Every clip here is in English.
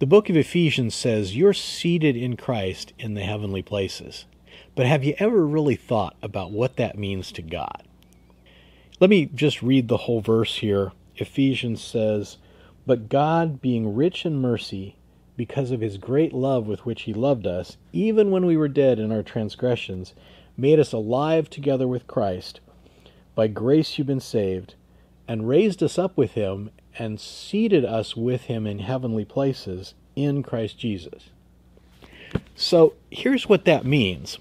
The book of Ephesians says, You're seated in Christ in the heavenly places. But have you ever really thought about what that means to God? Let me just read the whole verse here. Ephesians says, But God, being rich in mercy, because of his great love with which he loved us, even when we were dead in our transgressions, made us alive together with Christ. By grace you've been saved, and raised us up with him, and seated us with him in heavenly places in Christ Jesus. So here's what that means.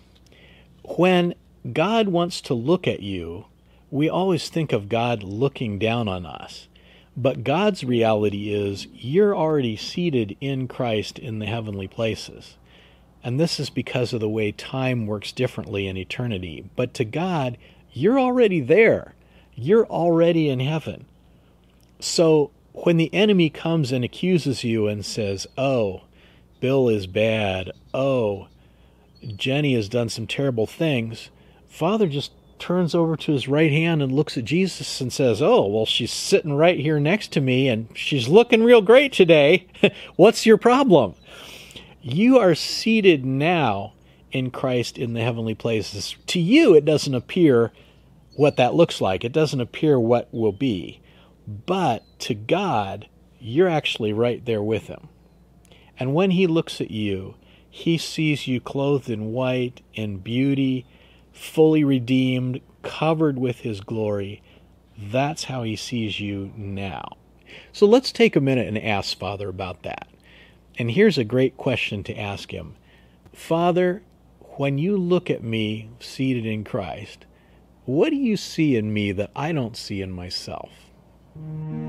When God wants to look at you, we always think of God looking down on us. But God's reality is you're already seated in Christ in the heavenly places. And this is because of the way time works differently in eternity. But to God, you're already there. You're already in heaven. So when the enemy comes and accuses you and says, Oh, Bill is bad. Oh, Jenny has done some terrible things, Father just turns over to his right hand and looks at Jesus and says, Oh, well, she's sitting right here next to me and she's looking real great today. What's your problem? You are seated now in Christ in the heavenly places. To you, it doesn't appear what that looks like, it doesn't appear what will be. But to God, you're actually right there with Him. And when He looks at you, He sees you clothed in white, in beauty, fully redeemed, covered with His glory. That's how He sees you now. So let's take a minute and ask Father about that. And here's a great question to ask Him Father, when you look at me seated in Christ, what do you see in me that I don't see in myself? mm you.